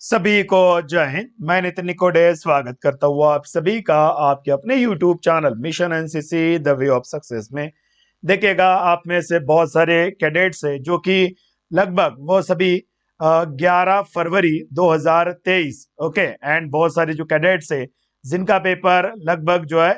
सभी को जय हिंद मैं नितिन निकोडे स्वागत करता हूँ आप सभी का आपके अपने YouTube channel mission NCC the way of success में देखिएगा आप में से बहुत सारे कैडेट्स हैं जो कि लगभग वो सभी 11 फरवरी 2023 ओके एंड बहुत सारे जो कैडेट्स हैं जिनका पेपर लगभग जो है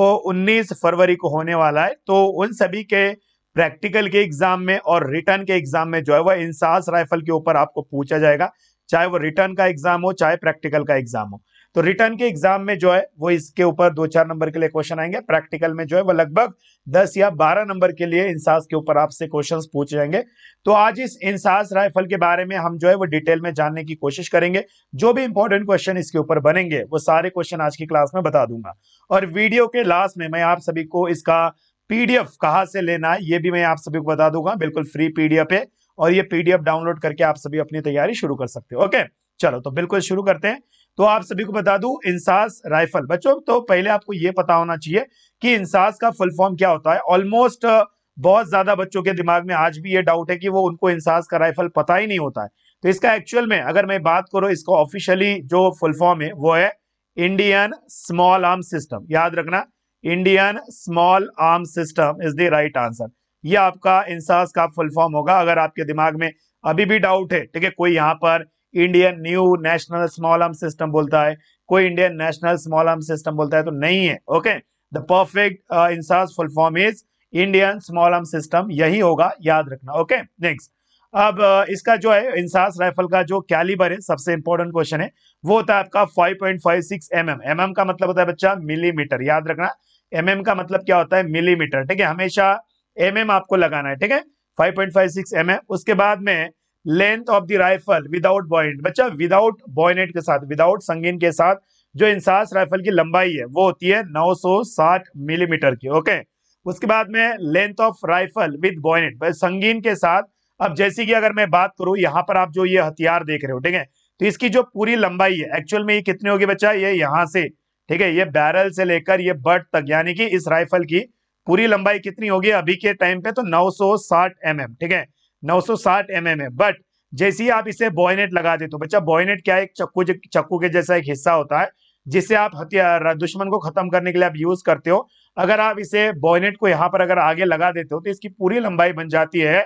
वो 19 फरवरी को होने वाला है तो उन सभी के प्रैक्टिकल के एग्जाम में और रिटर्न के एग्जाम में जो है वह इंसास राइफल के ऊपर आपको पूछा जाएगा चाहे वो रिटर्न का एग्जाम हो चाहे प्रैक्टिकल का एग्जाम हो तो रिटर्न के एग्जाम में जो है वो इसके ऊपर दो चार नंबर के लिए क्वेश्चन आएंगे प्रैक्टिकल में जो है वो लगभग दस या बारह नंबर के लिए इंसास के ऊपर आपसे क्वेश्चन पूछ जाएंगे तो आज इस इंसास राइफल के बारे में हम जो है वो डिटेल में जानने की कोशिश करेंगे जो भी इंपॉर्टेंट क्वेश्चन इसके ऊपर बनेंगे वो सारे क्वेश्चन आज की क्लास में बता दूंगा और वीडियो के लास्ट में मैं आप सभी को इसका पीडीएफ कहाँ से लेना है ये भी मैं आप सभी को बता दूंगा बिल्कुल फ्री पीडीएफ है और ये पीडीएफ डाउनलोड करके आप सभी अपनी तैयारी शुरू कर सकते हो ओके चलो तो बिल्कुल शुरू करते हैं तो आप सभी को बता दू इंसास राइफल बच्चों तो पहले आपको ये पता होना चाहिए कि इंसास का फुल फॉर्म क्या होता है ऑलमोस्ट uh, बहुत ज्यादा बच्चों के दिमाग में आज भी ये डाउट है कि वो उनको इंसास का राइफल पता ही नहीं होता है तो इसका एक्चुअल में अगर मैं बात करूं इसका ऑफिशियली जो फुल फॉर्म है वो है इंडियन स्मॉल आर्म सिस्टम याद रखना Indian small arm system is the right answer यह आपका इंसास का फुल फॉर्म होगा अगर आपके दिमाग में अभी भी डाउट है ठीक है कोई यहाँ पर Indian new national small arm system बोलता है कोई Indian national small arm system बोलता है तो नहीं है okay the perfect uh, INSAS full form is Indian small arm system यही होगा याद रखना ओके नेक्स्ट अब uh, इसका जो है इंसास राइफल का जो कैलिबर है सबसे इंपॉर्टेंट क्वेश्चन है वो होता है आपका 5.56 पॉइंट mm. mm का मतलब होता है बच्चा मिलीमीटर याद रखना एमएम mm का मतलब क्या होता है मिलीमीटर ठीक है हमेशा एम mm आपको लगाना है ठीक है 5.56 एम mm, उसके बाद में length of the rifle without bayonet बच्चा विदाउट बॉयनेट के साथ विदाउट संगीन के साथ जो इंसास राइफल की लंबाई है वो होती है 960 मिलीमीटर mm की ओके उसके बाद में length of rifle with bayonet संगीन के साथ अब जैसे कि अगर मैं बात करूं यहाँ पर आप जो ये हथियार देख रहे हो ठीक है तो इसकी जो पूरी लंबाई है एक्चुअल में ये कितनी होगी बच्चा ये यहाँ से ठीक है ये बैरल से लेकर ये बट तक यानी कि इस राइफल की पूरी लंबाई कितनी होगी अभी के टाइम पे तो 960 mm ठीक है 960 mm है बट जैसे ही आप इसे बॉयनेट लगा देते हो बच्चा बॉयनेट क्या है चक्कू चक्कू के जैसा एक हिस्सा होता है जिसे आप हथियार दुश्मन को खत्म करने के लिए आप यूज करते हो अगर आप इसे बॉयनेट को यहाँ पर अगर आगे लगा देते हो तो इसकी पूरी लंबाई बन जाती है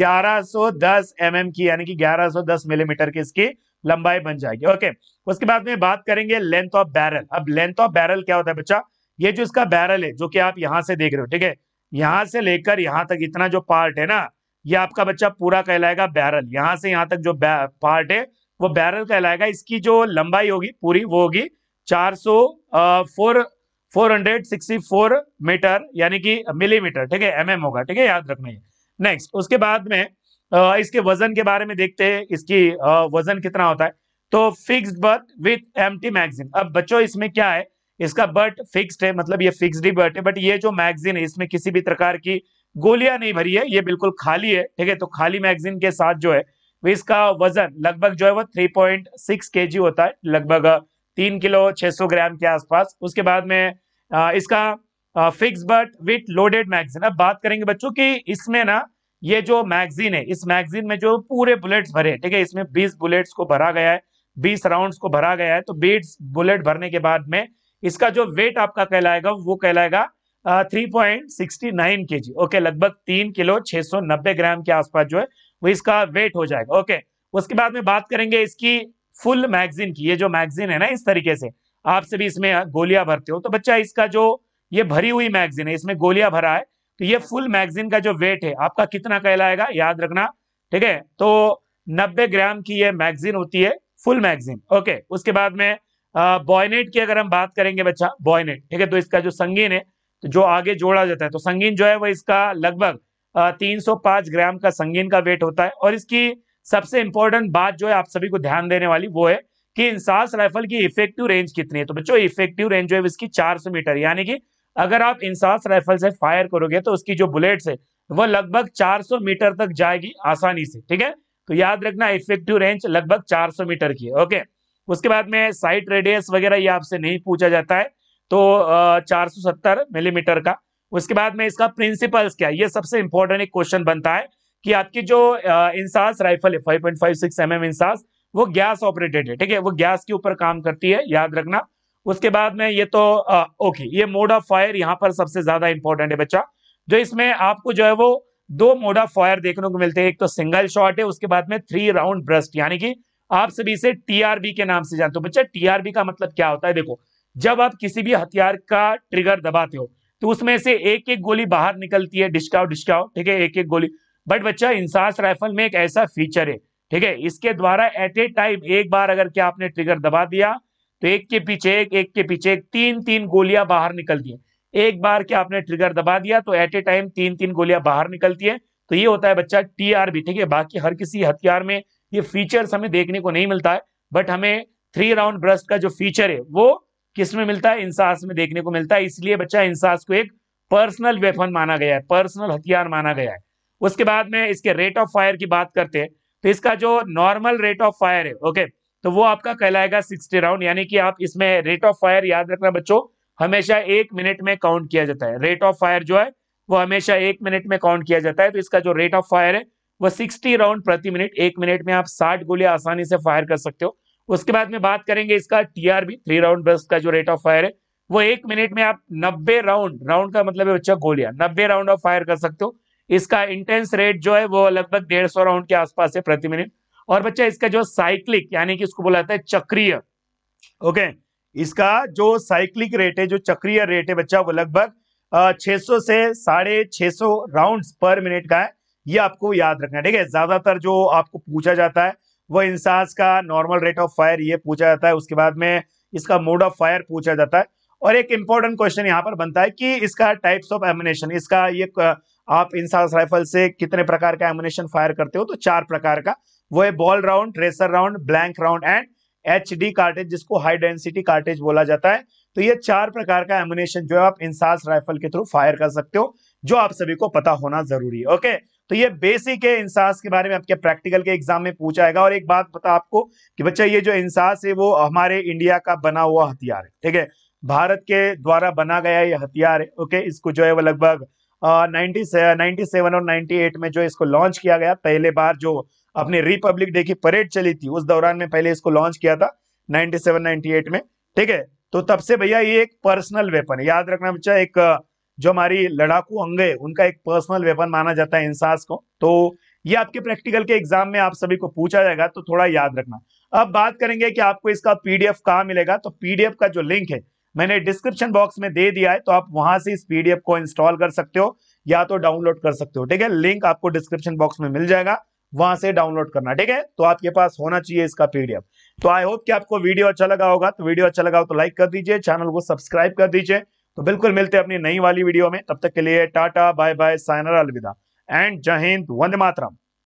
1110 mm की यानी कि 1110 मिलीमीटर mm की इसकी लंबाई बन जाएगी ओके उसके बाद में बात करेंगे लेंथ ऑफ बैरल अब लेंथ ऑफ बैरल क्या होता है बच्चा ये जो इसका बैरल है जो कि आप यहाँ से देख रहे हो ठीक है यहाँ से लेकर यहाँ तक इतना जो पार्ट है ना ये आपका बच्चा पूरा कहलाएगा बैरल यहाँ से यहाँ तक जो पार्ट है वो बैरल कहलाएगा इसकी जो लंबाई होगी पूरी वो होगी चार सौ four four hundred sixty four metre यानी कि मिलीमीटर ठीक है एमएम होगा ठीक है याद रखना है नेक्स्ट उसके बाद में इसके वजन के बारे में देखते हैं इसकी वजन कितना होता है तो fixed butt with empty magazine अब बच्चों इसमें क्या है इसका बर्ट फिक्स्ड है मतलब ये फिक्स्ड ही बर्ट है बट ये जो मैगजीन है इसमें किसी भी प्रकार की गोलियां नहीं भरी है ये बिल्कुल खाली है ठीक है तो खाली मैगजीन के साथ जो है तो इसका वजन लगभग जो है वो 3.6 पॉइंट होता है लगभग तीन किलो 600 ग्राम के आसपास उसके बाद में इसका fix but with loaded magazine अब बात करेंगे बच्चों की इसमें ना ये जो मैगजीन है इस मैगजीन में जो पूरे बुलेट्स भरे ठीक है इसमें बीस बुलेट्स को भरा गया है बीस राउंड को भरा गया है तो बीस बुलेट भरने के बाद में इसका जो वेट आपका कहलाएगा वो कहलाएगा थ्री पॉइंट सिक्सटी नाइन के जी ओके लगभग तीन किलो छह सौ नब्बे ग्राम के आसपास जो है वो इसका वेट हो जाएगा ओके उसके बाद में बात करेंगे इसकी फुल मैगजीन की ये जो मैगजीन है ना इस तरीके से आप सभी इसमें गोलियां भरते हो तो बच्चा इसका जो ये भरी हुई मैगजीन है इसमें गोलियां भरा है तो ये फुल मैगजीन का जो वेट है आपका कितना कहलाएगा याद रखना ठीक है तो नब्बे ग्राम की ये मैगजीन होती है फुल मैगजीन ओके उसके बाद में बॉयनेट की अगर हम बात करेंगे बच्चा बॉयनेट ठीक है तो इसका जो संगीन है तो जो आगे जोड़ा जाता है तो संगीन जो है वो इसका लगभग तीन सौ पांच ग्राम का संगीन का वेट होता है और इसकी सबसे इंपॉर्टेंट बात जो है आप सभी को ध्यान देने वाली वो है कि इंसास राइफल की इफेक्टिव रेंज कितनी है तो बच्चों इफेक्टिव रेंज जो है इसकी 400 मीटर यानी कि अगर आप इंसास राइफल से फायर करोगे तो उसकी जो बुलेट्स है वह लगभग 400 मीटर तक जाएगी आसानी से ठीक है तो याद रखना इफेक्टिव रेंज लगभग 400 मीटर की है ओके उसके बाद में साइट रेडियस वगैरह ये आपसे नहीं पूछा जाता है तो चार सौ सत्तर मिलीमीटर का उसके बाद में इसका प्रिंसिपल्स क्या ये सबसे इंपॉर्टेंट एक क्वेश्चन बनता है कि आपकी जो इंसास राइफल है five point five six M M INSAS वो गैस ऑपरेटेड है ठीक है वो गैस के ऊपर काम करती है याद रखना उसके बाद में ये तो आ, ओके ये मोड ऑफ फायर यहाँ पर सबसे ज्यादा इंपॉर्टेंट है बच्चा जो इसमें आपको जो है वो दो मोड ऑफ फायर देखने को मिलते हैं एक तो सिंगल शॉट है उसके बाद में थ्री राउंड ब्रस्ट यानी कि आप सभी से टीआरबी के नाम से जानते हो बच्चा टीआरबी का मतलब क्या होता है देखो जब आप किसी भी हथियार का ट्रिगर दबाते हो तो उसमें से एक एक गोली बाहर निकलती है डिस्काउ डिस्काउ ठीक है एक एक गोली बट बच्चा इंसास राइफल में एक ऐसा फीचर है ठीक है इसके द्वारा एट ए टाइम एक बार अगर क्या आपने ट्रिगर दबा दिया तो एक के पीछे एक एक के पीछे एक तीन तीन गोलियां बाहर निकलती है एक बार क्या आपने ट्रिगर दबा दिया तो एट ए टाइम तीन तीन गोलियां बाहर निकलती है तो ये होता है बच्चा टीआरबी ठीक है बाकी हर किसी हथियार में ये फीचर्स हमें देखने को नहीं मिलता है बट हमें थ्री राउंड ब्रस्ट का जो फीचर है वो किस में मिलता है इंसास में देखने को मिलता है इसलिए बच्चा इंसास को एक पर्सनल वेपन माना गया है पर्सनल हथियार माना गया है उसके बाद में इसके रेट ऑफ फायर की बात करते हैं तो इसका जो नॉर्मल रेट ऑफ फायर है ओके तो वो आपका कहलाएगा सिक्सटी राउंड यानी कि आप इसमें रेट ऑफ फायर याद रखना बच्चों हमेशा एक मिनट में काउंट किया जाता है रेट ऑफ फायर जो है वो हमेशा एक मिनट में काउंट किया जाता है तो इसका जो रेट ऑफ फायर है वह 60 राउंड प्रति मिनट एक मिनट में आप 60 गोलियां आसानी से फायर कर सकते हो उसके बाद में बात करेंगे इसका टीआरबी थ्री राउंड ब्रस्ट का जो रेट ऑफ फायर है वो एक मिनट में आप नब्बे राउंड राउंड का मतलब है बच्चा गोलियां नब्बे राउंड ऑफ फायर कर सकते हो इसका इंटेंस रेट जो है वो लगभग डेढ़ सौ राउंड के आसपास है प्रति मिनट और बच्चा इसका जो साइक्लिक यानी कि इसको बोला जाता है चक्रीय ओके इसका जो साइक्लिक रेट है जो चक्रीय रेट है बच्चा वो लगभग 600 से साढ़े छह सौ राउंड पर मिनट का है ये आपको याद रखना है ठीक है ज्यादातर जो आपको पूछा जाता है वह इंसास का नॉर्मल रेट ऑफ फायर ये पूछा जाता है उसके बाद में इसका मोड ऑफ फायर पूछा जाता है और एक इंपॉर्टेंट क्वेश्चन यहाँ पर बनता है कि इसका टाइप्स ऑफ एमिनेशन इसका ये आप इंसास राइफल से कितने प्रकार का एमिनेशन फायर करते हो तो चार प्रकार का वो है ball round tracer round blank round and H D cartridge जिसको हाई डेंसिटी कार्टेज बोला जाता है तो ये चार प्रकार का एमिनेशन जो है आप इंसास राइफल के थ्रू फायर कर सकते हो जो आप सभी को पता होना जरूरी है ओके तो ये बेसिक है इंसास के बारे में आपके प्रैक्टिकल के एग्जाम में पूछा जाएगा और एक बात बता आपको कि बच्चा ये जो इंसास है वो हमारे इंडिया का बना हुआ हथियार है ठीक है भारत के द्वारा बना गया ये हथियार है ओके इसको जो है वो लगभग नाइनटी नाइनटी सेवन और नाइनटी एट में जो इसको लॉन्च किया गया पहले बार जो अपने रिपब्लिक डे की परेड चली थी उस दौरान में पहले इसको लॉन्च किया था नाइनटी सेवन नाइनटी एट में ठीक है तो तब से भैया ये एक पर्सनल वेपन है याद रखना बच्चा एक जो हमारी लड़ाकू अंग है उनका एक पर्सनल वेपन माना जाता है इंसास को तो ये आपके प्रैक्टिकल के एग्जाम में आप सभी को पूछा जाएगा तो थोड़ा याद रखना अब बात करेंगे कि आपको इसका पीडीएफ कहाँ मिलेगा तो पीडीएफ का जो लिंक है मैंने डिस्क्रिप्शन बॉक्स में दे दिया है तो आप वहां से इस पीडीएफ को इंस्टॉल कर सकते हो या तो डाउनलोड कर सकते हो ठीक है लिंक आपको डिस्क्रिप्शन बॉक्स में मिल जाएगा वहां से डाउनलोड करना ठीक है तो आपके पास होना चाहिए इसका पीडीएफ तो आई होप कि आपको वीडियो अच्छा लगा होगा तो वीडियो अच्छा लगा हो तो लाइक कर दीजिए चैनल को सब्सक्राइब कर दीजिए तो बिल्कुल मिलते हैं अपनी नई वाली वीडियो में तब तक के लिए टाटा बाय बाय सायनरा अलविदा एंड जय हिंद वंदे मातरम